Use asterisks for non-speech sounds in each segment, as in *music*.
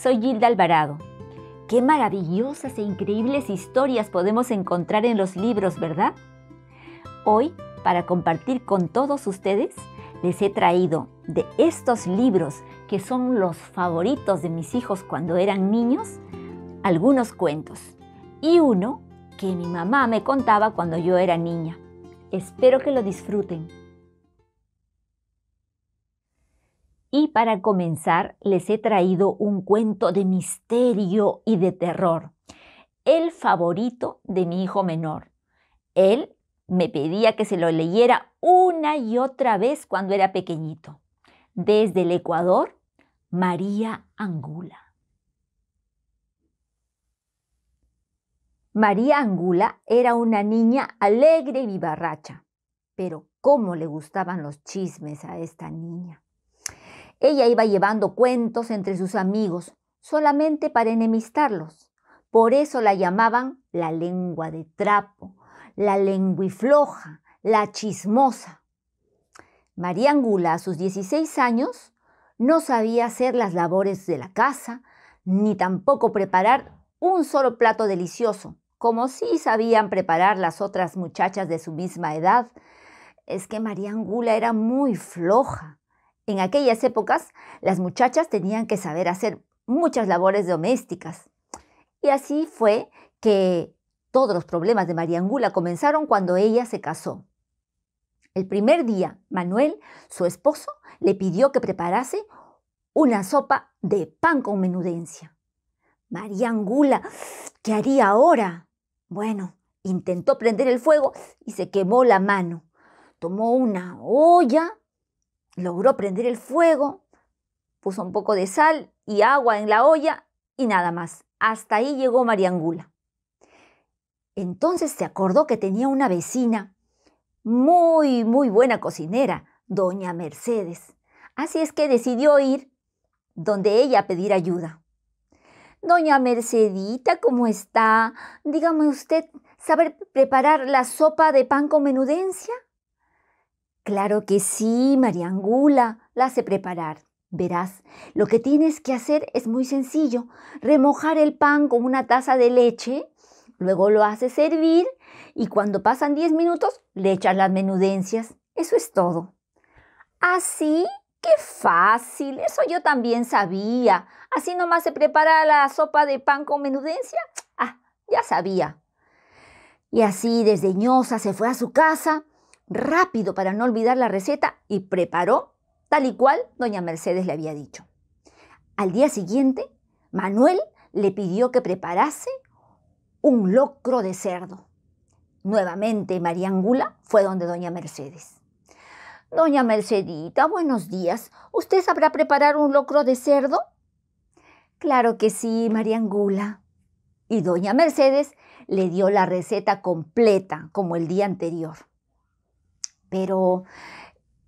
Soy Gilda Alvarado. Qué maravillosas e increíbles historias podemos encontrar en los libros, ¿verdad? Hoy, para compartir con todos ustedes, les he traído de estos libros que son los favoritos de mis hijos cuando eran niños, algunos cuentos y uno que mi mamá me contaba cuando yo era niña. Espero que lo disfruten. Y para comenzar, les he traído un cuento de misterio y de terror, el favorito de mi hijo menor. Él me pedía que se lo leyera una y otra vez cuando era pequeñito. Desde el Ecuador, María Angula. María Angula era una niña alegre y vivarracha, pero cómo le gustaban los chismes a esta niña. Ella iba llevando cuentos entre sus amigos, solamente para enemistarlos. Por eso la llamaban la lengua de trapo, la floja, la chismosa. María Angula, a sus 16 años, no sabía hacer las labores de la casa, ni tampoco preparar un solo plato delicioso, como sí sabían preparar las otras muchachas de su misma edad. Es que María Angula era muy floja. En aquellas épocas, las muchachas tenían que saber hacer muchas labores domésticas. Y así fue que todos los problemas de María Angula comenzaron cuando ella se casó. El primer día, Manuel, su esposo, le pidió que preparase una sopa de pan con menudencia. María Angula, ¿qué haría ahora? Bueno, intentó prender el fuego y se quemó la mano. Tomó una olla Logró prender el fuego, puso un poco de sal y agua en la olla y nada más. Hasta ahí llegó Mariangula. Entonces se acordó que tenía una vecina, muy, muy buena cocinera, doña Mercedes. Así es que decidió ir donde ella a pedir ayuda. Doña Mercedita, ¿cómo está? Dígame usted, ¿sabe preparar la sopa de pan con menudencia? Claro que sí, María Angula, la hace preparar. Verás, lo que tienes que hacer es muy sencillo. Remojar el pan con una taza de leche, luego lo hace servir, y cuando pasan 10 minutos le echas las menudencias. Eso es todo. Así, qué fácil. Eso yo también sabía. Así nomás se prepara la sopa de pan con menudencia. Ah, ya sabía. Y así desdeñosa se fue a su casa rápido para no olvidar la receta y preparó tal y cual doña Mercedes le había dicho. Al día siguiente, Manuel le pidió que preparase un locro de cerdo. Nuevamente, María Angula fue donde doña Mercedes. Doña Mercedita, buenos días. ¿Usted sabrá preparar un locro de cerdo? Claro que sí, María Angula. Y doña Mercedes le dio la receta completa, como el día anterior. Pero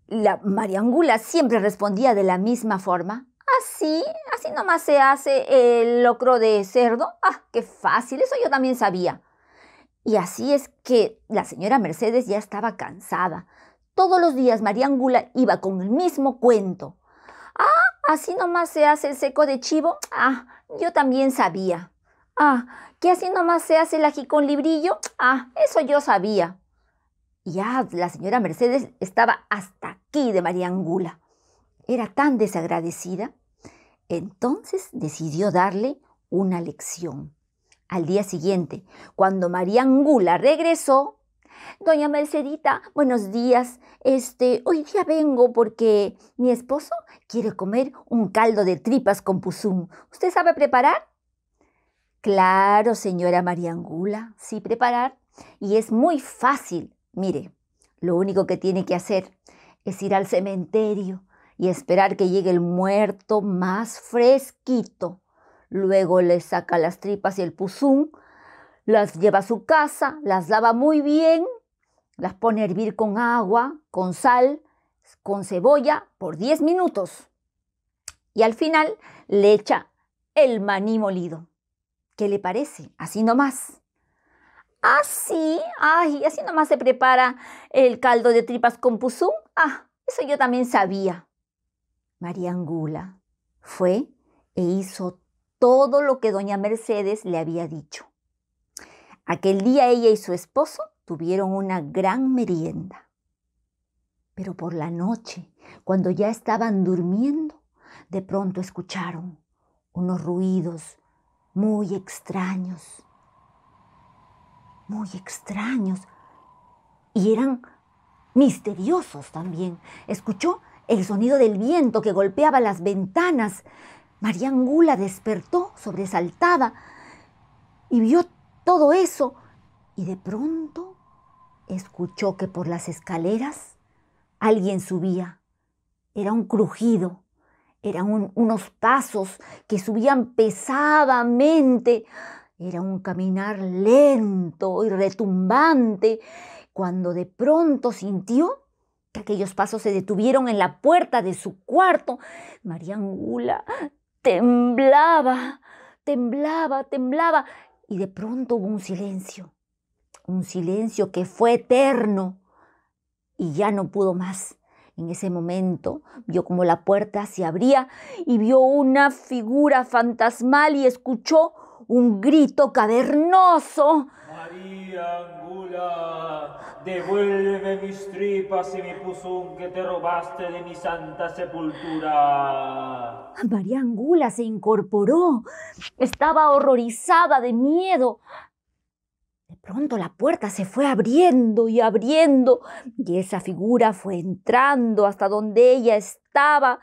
la Mariangula siempre respondía de la misma forma. Así, así nomás se hace el locro de cerdo. Ah, qué fácil, eso yo también sabía. Y así es que la señora Mercedes ya estaba cansada. Todos los días Mariangula iba con el mismo cuento. Ah, así nomás se hace el seco de chivo. Ah, yo también sabía. Ah, que así nomás se hace el ají con librillo. Ah, eso yo sabía ya la señora Mercedes estaba hasta aquí de María Angula. Era tan desagradecida. Entonces decidió darle una lección. Al día siguiente, cuando María Angula regresó, Doña Mercedita, buenos días. Este, hoy día vengo porque mi esposo quiere comer un caldo de tripas con pusum. ¿Usted sabe preparar? Claro, señora María Angula, sí preparar. Y es muy fácil. Mire, lo único que tiene que hacer es ir al cementerio y esperar que llegue el muerto más fresquito. Luego le saca las tripas y el puzún, las lleva a su casa, las lava muy bien, las pone a hervir con agua, con sal, con cebolla por 10 minutos. Y al final le echa el maní molido. ¿Qué le parece? Así nomás. Así, ah, ay, así nomás se prepara el caldo de tripas con pusum. Ah, eso yo también sabía. María Angula fue e hizo todo lo que doña Mercedes le había dicho. Aquel día ella y su esposo tuvieron una gran merienda. Pero por la noche, cuando ya estaban durmiendo, de pronto escucharon unos ruidos muy extraños muy extraños y eran misteriosos también. Escuchó el sonido del viento que golpeaba las ventanas. María Angula despertó sobresaltada y vio todo eso y de pronto escuchó que por las escaleras alguien subía. Era un crujido, eran unos pasos que subían pesadamente. Era un caminar lento y retumbante, cuando de pronto sintió que aquellos pasos se detuvieron en la puerta de su cuarto. María Angula temblaba, temblaba, temblaba, y de pronto hubo un silencio, un silencio que fue eterno, y ya no pudo más. En ese momento vio como la puerta se abría y vio una figura fantasmal y escuchó un grito cavernoso. María Angula, devuelve mis tripas y mi puzón que te robaste de mi santa sepultura. María Angula se incorporó. Estaba horrorizada de miedo. De pronto la puerta se fue abriendo y abriendo y esa figura fue entrando hasta donde ella estaba.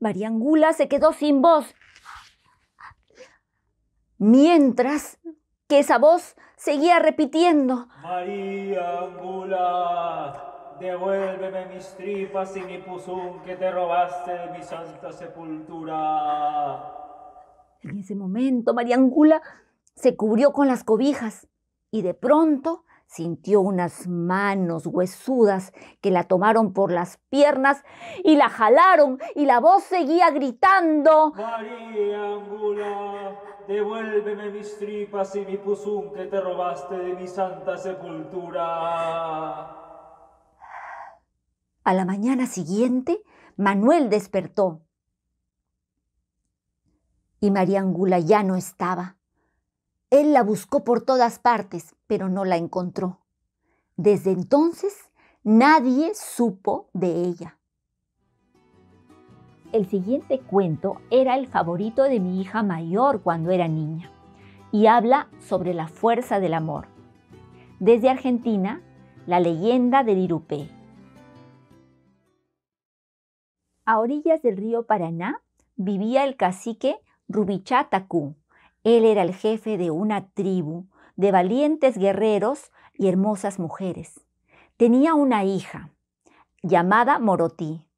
María Angula se quedó sin voz Mientras que esa voz seguía repitiendo, María Angula, devuélveme mis tripas y mi pusum que te robaste de mi santa sepultura. En ese momento, María Angula se cubrió con las cobijas y de pronto Sintió unas manos huesudas que la tomaron por las piernas y la jalaron y la voz seguía gritando. María Angula, devuélveme mis tripas y mi pusún que te robaste de mi santa sepultura. A la mañana siguiente, Manuel despertó. Y María Angula ya no estaba. Él la buscó por todas partes, pero no la encontró. Desde entonces, nadie supo de ella. El siguiente cuento era el favorito de mi hija mayor cuando era niña y habla sobre la fuerza del amor. Desde Argentina, la leyenda del Irupé. A orillas del río Paraná vivía el cacique Rubichá él era el jefe de una tribu de valientes guerreros y hermosas mujeres. Tenía una hija llamada Morotí.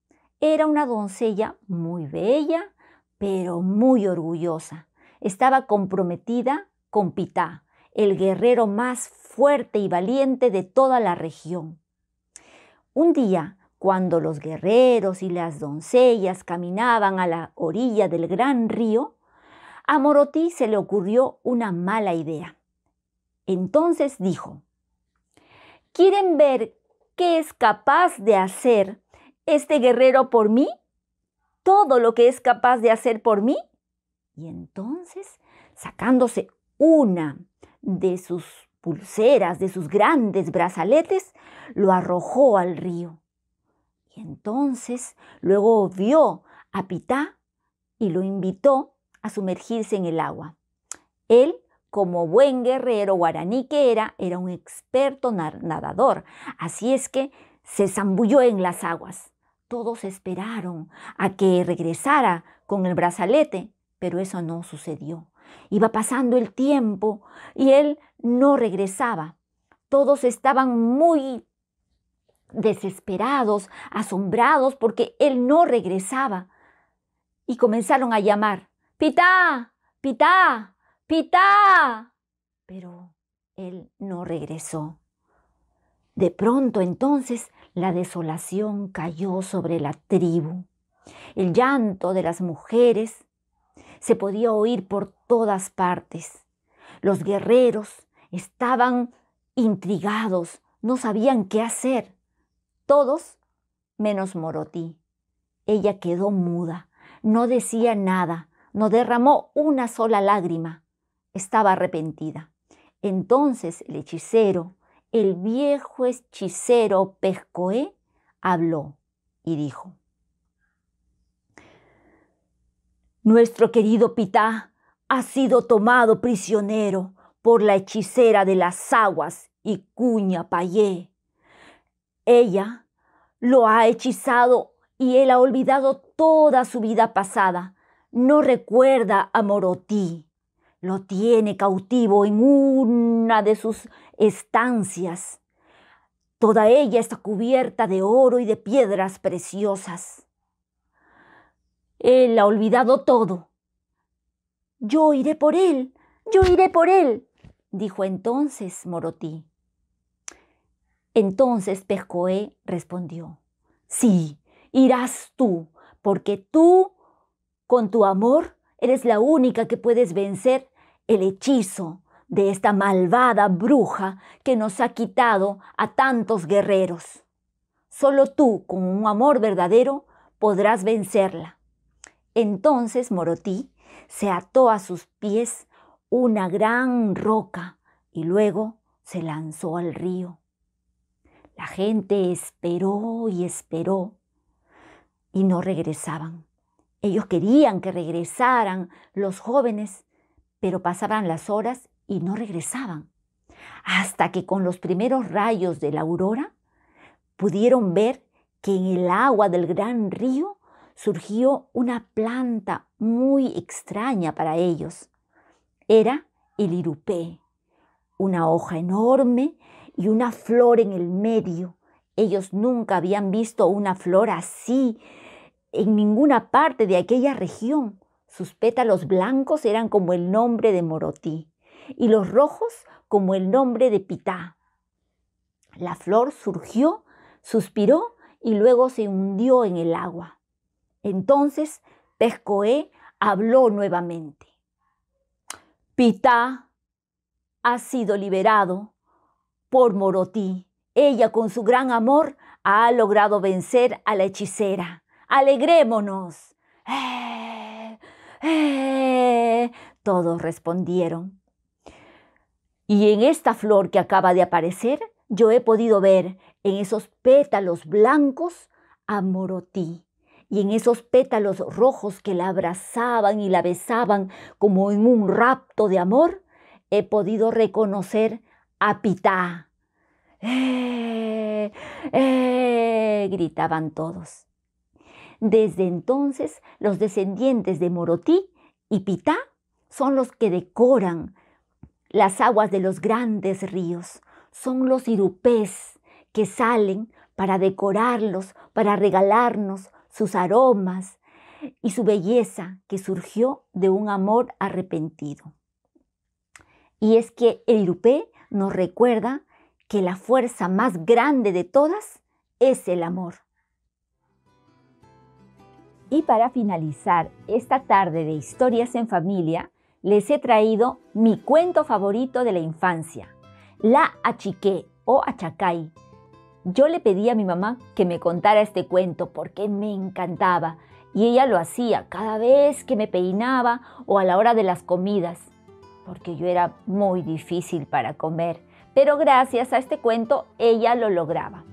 Era una doncella muy bella, pero muy orgullosa. Estaba comprometida con Pitá, el guerrero más fuerte y valiente de toda la región. Un día, cuando los guerreros y las doncellas caminaban a la orilla del gran río, a Morotí se le ocurrió una mala idea. Entonces dijo, ¿quieren ver qué es capaz de hacer este guerrero por mí? ¿Todo lo que es capaz de hacer por mí? Y entonces, sacándose una de sus pulseras, de sus grandes brazaletes, lo arrojó al río. Y entonces luego vio a Pitá y lo invitó a sumergirse en el agua. Él, como buen guerrero guaraní que era, era un experto nadador, así es que se zambulló en las aguas. Todos esperaron a que regresara con el brazalete, pero eso no sucedió. Iba pasando el tiempo y él no regresaba. Todos estaban muy desesperados, asombrados, porque él no regresaba. Y comenzaron a llamar, Pita, pita, pita. Pero él no regresó. De pronto entonces la desolación cayó sobre la tribu. El llanto de las mujeres se podía oír por todas partes. Los guerreros estaban intrigados, no sabían qué hacer. Todos menos Morotí. Ella quedó muda, no decía nada, no derramó una sola lágrima. Estaba arrepentida. Entonces el hechicero, el viejo hechicero Pescoé, habló y dijo, Nuestro querido Pitá ha sido tomado prisionero por la hechicera de las aguas y cuña Payé. Ella lo ha hechizado y él ha olvidado toda su vida pasada no recuerda a Morotí. Lo tiene cautivo en una de sus estancias. Toda ella está cubierta de oro y de piedras preciosas. Él ha olvidado todo. Yo iré por él, yo iré por él, dijo entonces Morotí. Entonces Pescoé respondió, sí, irás tú, porque tú con tu amor eres la única que puedes vencer el hechizo de esta malvada bruja que nos ha quitado a tantos guerreros. Solo tú, con un amor verdadero, podrás vencerla. Entonces Morotí se ató a sus pies una gran roca y luego se lanzó al río. La gente esperó y esperó y no regresaban. Ellos querían que regresaran los jóvenes, pero pasaban las horas y no regresaban, hasta que con los primeros rayos de la aurora pudieron ver que en el agua del gran río surgió una planta muy extraña para ellos. Era el irupé, una hoja enorme y una flor en el medio. Ellos nunca habían visto una flor así, en ninguna parte de aquella región. Sus pétalos blancos eran como el nombre de Morotí y los rojos como el nombre de Pitá. La flor surgió, suspiró y luego se hundió en el agua. Entonces Pescoé habló nuevamente. Pitá ha sido liberado por Morotí. Ella con su gran amor ha logrado vencer a la hechicera. Alegrémonos. ¡Eh! ¡Eh! Todos respondieron. Y en esta flor que acaba de aparecer, yo he podido ver en esos pétalos blancos a Morotí y en esos pétalos rojos que la abrazaban y la besaban como en un rapto de amor, he podido reconocer a Pitá. ¡Eh! ¡Eh! gritaban todos. Desde entonces, los descendientes de Morotí y Pitá son los que decoran las aguas de los grandes ríos. Son los irupés que salen para decorarlos, para regalarnos sus aromas y su belleza que surgió de un amor arrepentido. Y es que el irupé nos recuerda que la fuerza más grande de todas es el amor. Y para finalizar esta tarde de historias en familia, les he traído mi cuento favorito de la infancia, La Achiqué o Achacay. Yo le pedí a mi mamá que me contara este cuento porque me encantaba y ella lo hacía cada vez que me peinaba o a la hora de las comidas, porque yo era muy difícil para comer, pero gracias a este cuento ella lo lograba.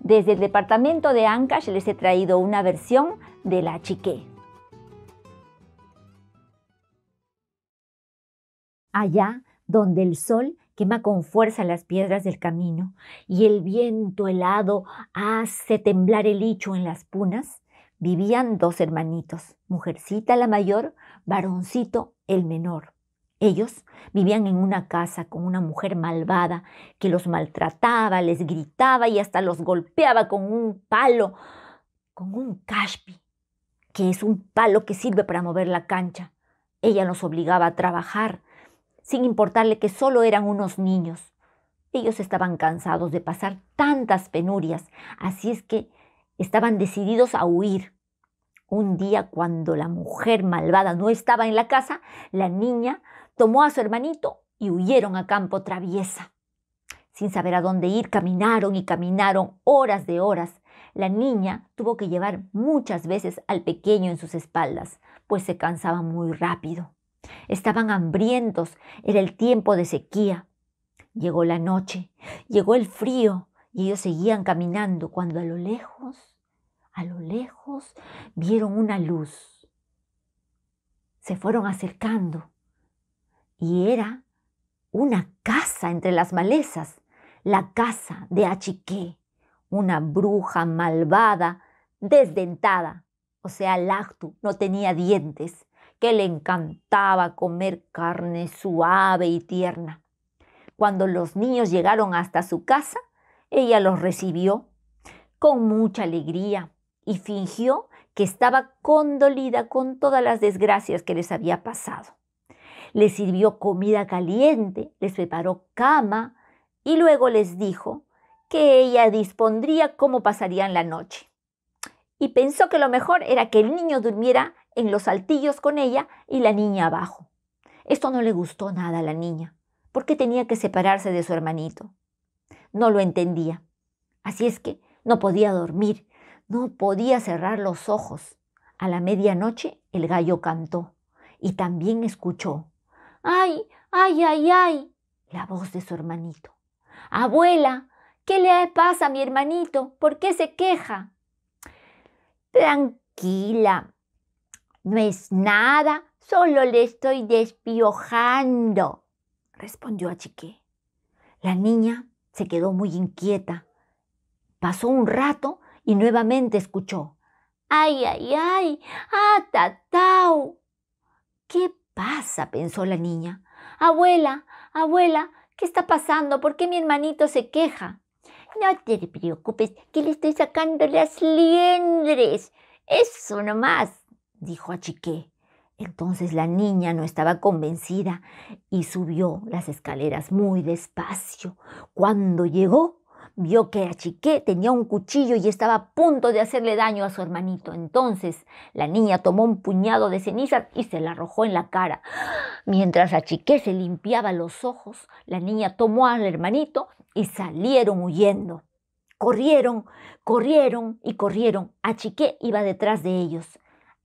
Desde el departamento de Ancash les he traído una versión de la chiqué. Allá donde el sol quema con fuerza las piedras del camino y el viento helado hace temblar el licho en las punas, vivían dos hermanitos, mujercita la mayor, varoncito el menor. Ellos vivían en una casa con una mujer malvada que los maltrataba, les gritaba y hasta los golpeaba con un palo, con un caspi que es un palo que sirve para mover la cancha. Ella nos obligaba a trabajar, sin importarle que solo eran unos niños. Ellos estaban cansados de pasar tantas penurias, así es que estaban decididos a huir. Un día, cuando la mujer malvada no estaba en la casa, la niña tomó a su hermanito y huyeron a campo traviesa. Sin saber a dónde ir, caminaron y caminaron horas de horas, la niña tuvo que llevar muchas veces al pequeño en sus espaldas, pues se cansaba muy rápido. Estaban hambrientos, era el tiempo de sequía. Llegó la noche, llegó el frío, y ellos seguían caminando cuando a lo lejos, a lo lejos, vieron una luz. Se fueron acercando y era una casa entre las malezas, la casa de Achiqué una bruja malvada, desdentada, o sea, Lactu no tenía dientes, que le encantaba comer carne suave y tierna. Cuando los niños llegaron hasta su casa, ella los recibió con mucha alegría y fingió que estaba condolida con todas las desgracias que les había pasado. Les sirvió comida caliente, les preparó cama y luego les dijo que ella dispondría cómo pasarían la noche. Y pensó que lo mejor era que el niño durmiera en los altillos con ella y la niña abajo. Esto no le gustó nada a la niña, porque tenía que separarse de su hermanito. No lo entendía. Así es que no podía dormir, no podía cerrar los ojos. A la medianoche el gallo cantó y también escuchó. ¡Ay, ay, ay, ay! La voz de su hermanito. Abuela, ¿Qué le pasa a mi hermanito? ¿Por qué se queja? Tranquila, no es nada, solo le estoy despiojando, respondió a Chiqué. La niña se quedó muy inquieta. Pasó un rato y nuevamente escuchó. ¡Ay, ay, ay! ay ah, tatau! ¿Qué pasa? pensó la niña. Abuela, abuela, ¿qué está pasando? ¿Por qué mi hermanito se queja? No te preocupes, que le estoy sacando las liendres. Eso nomás, dijo a Chiqué. Entonces la niña no estaba convencida y subió las escaleras muy despacio. Cuando llegó, vio que Achique tenía un cuchillo y estaba a punto de hacerle daño a su hermanito. Entonces la niña tomó un puñado de cenizas y se la arrojó en la cara. Mientras a se limpiaba los ojos, la niña tomó al hermanito y salieron huyendo. Corrieron, corrieron y corrieron. A iba detrás de ellos.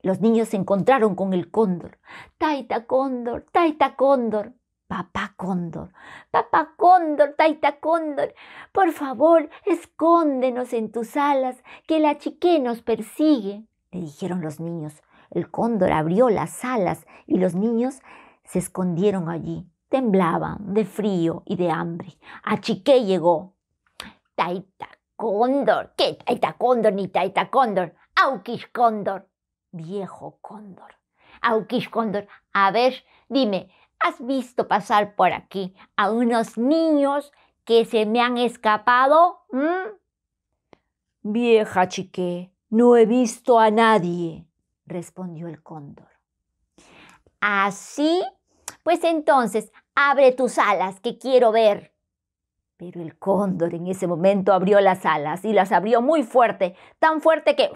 Los niños se encontraron con el cóndor. Taita cóndor, taita cóndor. Papá Cóndor, papá Cóndor, taita Cóndor, por favor, escóndenos en tus alas, que la chiqué nos persigue, le dijeron los niños. El cóndor abrió las alas y los niños se escondieron allí. Temblaban de frío y de hambre. A Chiqué llegó. Taita cóndor, ¿qué taita cóndor ni taita cóndor? Auquish cóndor, viejo cóndor. Auquish cóndor, a ver, dime, has visto pasar por aquí a unos niños que se me han escapado? ¿Mm? Vieja chique, no he visto a nadie, respondió el cóndor. Así, pues entonces, abre tus alas, que quiero ver. Pero el cóndor en ese momento abrió las alas y las abrió muy fuerte, tan fuerte que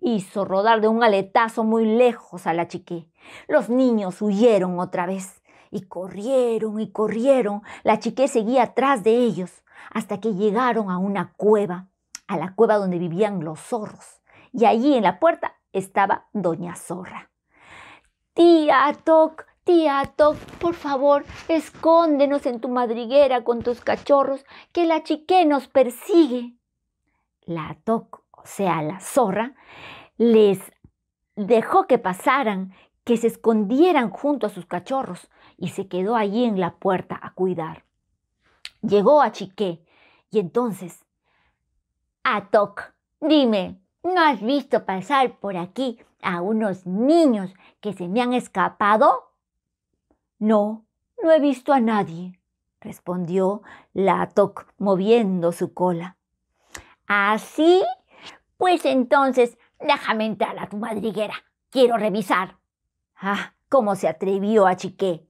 hizo rodar de un aletazo muy lejos a la chiqué. Los niños huyeron otra vez y corrieron y corrieron. La chiqué seguía atrás de ellos hasta que llegaron a una cueva, a la cueva donde vivían los zorros. Y allí en la puerta estaba Doña Zorra. Tía Toc, tía Toc, por favor, escóndenos en tu madriguera con tus cachorros, que la chiqué nos persigue. La Toc o sea, la zorra, les dejó que pasaran, que se escondieran junto a sus cachorros y se quedó allí en la puerta a cuidar. Llegó a Chiqué y entonces, Atok, dime, ¿no has visto pasar por aquí a unos niños que se me han escapado? No, no he visto a nadie, respondió la Atok moviendo su cola. Así pues entonces, déjame entrar a tu madriguera. Quiero revisar. Ah, cómo se atrevió a Chiqué.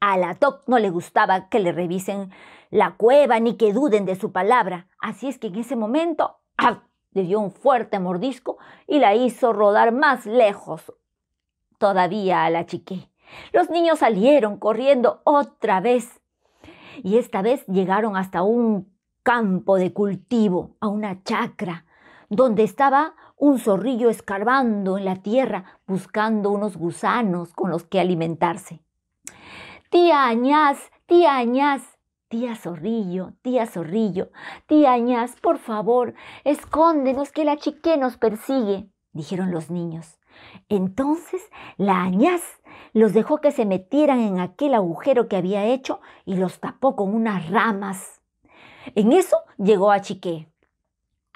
A la Toc no le gustaba que le revisen la cueva ni que duden de su palabra. Así es que en ese momento ¡ah! le dio un fuerte mordisco y la hizo rodar más lejos todavía a la Chiqué. Los niños salieron corriendo otra vez y esta vez llegaron hasta un campo de cultivo, a una chacra donde estaba un zorrillo escarbando en la tierra, buscando unos gusanos con los que alimentarse. Tía Añaz, tía Añaz, tía zorrillo, tía zorrillo, tía Añaz, por favor, escóndenos que la chiqué nos persigue, dijeron los niños. Entonces la Añaz los dejó que se metieran en aquel agujero que había hecho y los tapó con unas ramas. En eso llegó a Chiqué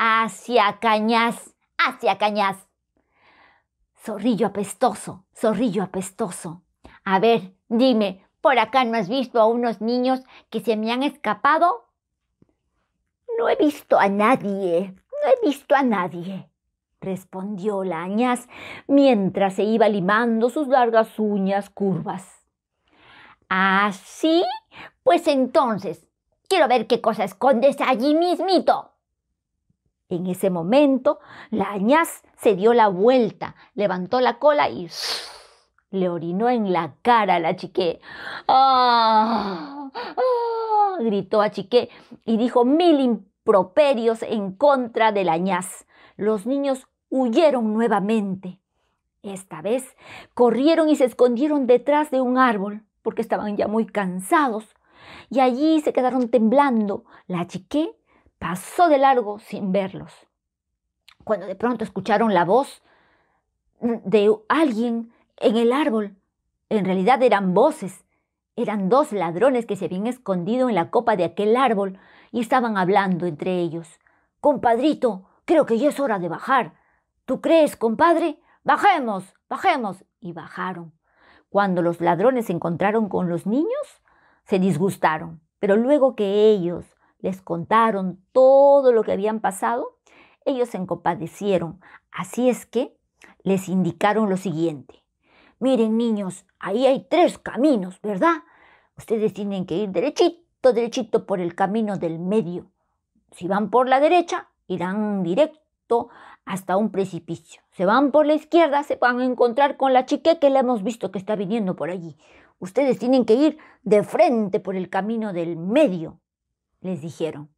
hacia Cañas, hacia Cañas. Zorrillo apestoso, zorrillo apestoso. A ver, dime, ¿por acá no has visto a unos niños que se me han escapado? No he visto a nadie, no he visto a nadie, respondió la mientras se iba limando sus largas uñas curvas. ¿Ah, sí? pues entonces, quiero ver qué cosa escondes allí mismito. En ese momento, la añaz se dio la vuelta, levantó la cola y *sniffs* le orinó en la cara a la chiqué. ¡Ah! ¡Ah! gritó a chiqué y dijo mil improperios en contra la añaz. Los niños huyeron nuevamente. Esta vez corrieron y se escondieron detrás de un árbol porque estaban ya muy cansados. Y allí se quedaron temblando. La chiqué pasó de largo sin verlos. Cuando de pronto escucharon la voz de alguien en el árbol, en realidad eran voces, eran dos ladrones que se habían escondido en la copa de aquel árbol y estaban hablando entre ellos. Compadrito, creo que ya es hora de bajar. ¿Tú crees, compadre? Bajemos, bajemos. Y bajaron. Cuando los ladrones se encontraron con los niños, se disgustaron. Pero luego que ellos les contaron todo lo que habían pasado, ellos se compadecieron. Así es que les indicaron lo siguiente. Miren niños, ahí hay tres caminos, ¿verdad? Ustedes tienen que ir derechito, derechito por el camino del medio. Si van por la derecha, irán directo hasta un precipicio. Se van por la izquierda, se van a encontrar con la chique que le hemos visto que está viniendo por allí. Ustedes tienen que ir de frente por el camino del medio les dijeron.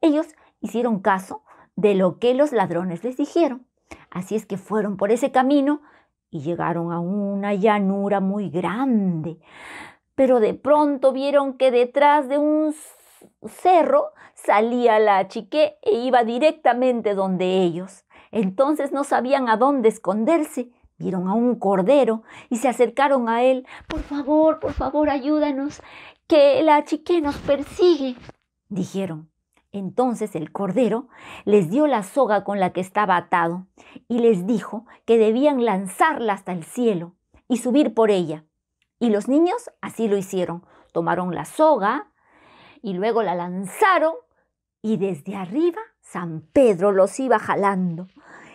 Ellos hicieron caso de lo que los ladrones les dijeron. Así es que fueron por ese camino y llegaron a una llanura muy grande. Pero de pronto vieron que detrás de un cerro salía la chiqué e iba directamente donde ellos. Entonces no sabían a dónde esconderse. Vieron a un cordero y se acercaron a él. Por favor, por favor, ayúdanos, que la chiqué nos persigue dijeron. Entonces el Cordero les dio la soga con la que estaba atado y les dijo que debían lanzarla hasta el cielo y subir por ella. Y los niños así lo hicieron. Tomaron la soga y luego la lanzaron y desde arriba San Pedro los iba jalando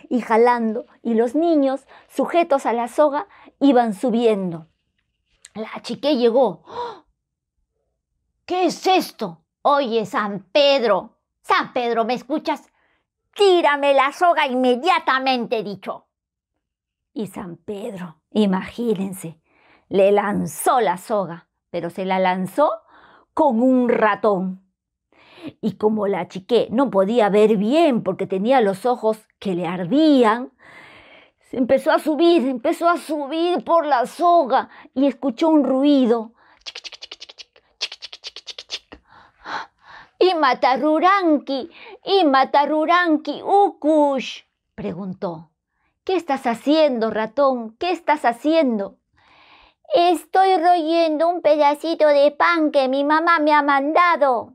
y jalando y los niños sujetos a la soga iban subiendo. La chiqué llegó. ¡Oh! ¿Qué es esto? Oye, San Pedro, San Pedro, ¿me escuchas? Tírame la soga inmediatamente, dicho. Y San Pedro, imagínense, le lanzó la soga, pero se la lanzó con un ratón. Y como la chiqué no podía ver bien porque tenía los ojos que le ardían, se empezó a subir, empezó a subir por la soga y escuchó un ruido Y Mataruranqui, y Mataruranqui, ukush? preguntó. ¿Qué estás haciendo, ratón? ¿Qué estás haciendo? Estoy royendo un pedacito de pan que mi mamá me ha mandado.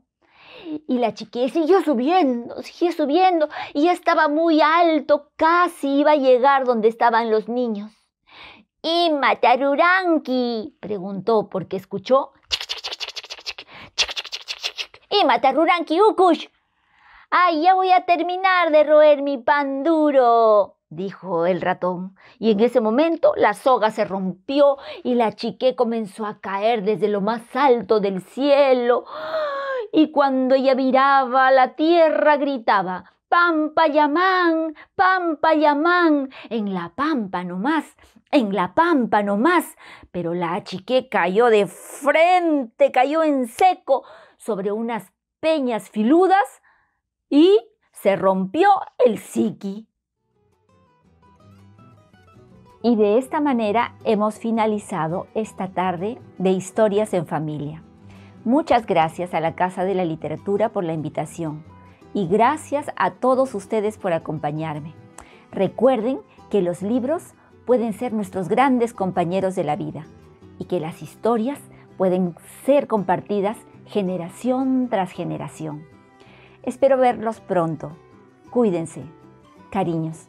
Y la chiquilla siguió subiendo, siguió subiendo, y ya estaba muy alto, casi iba a llegar donde estaban los niños. ¿Y Mataruranki? preguntó porque escuchó y Mataruranki Ukush. ¡Ay, ya voy a terminar de roer mi pan duro! dijo el ratón. Y en ese momento la soga se rompió y la chique comenzó a caer desde lo más alto del cielo. Y cuando ella miraba la tierra gritaba, Pampa Yamán, Pampa Yamán, en la pampa nomás en la pampa nomás, pero la achiqué cayó de frente, cayó en seco sobre unas peñas filudas y se rompió el psiqui. Y de esta manera hemos finalizado esta tarde de Historias en Familia. Muchas gracias a la Casa de la Literatura por la invitación y gracias a todos ustedes por acompañarme. Recuerden que los libros pueden ser nuestros grandes compañeros de la vida y que las historias pueden ser compartidas generación tras generación. Espero verlos pronto. Cuídense. Cariños.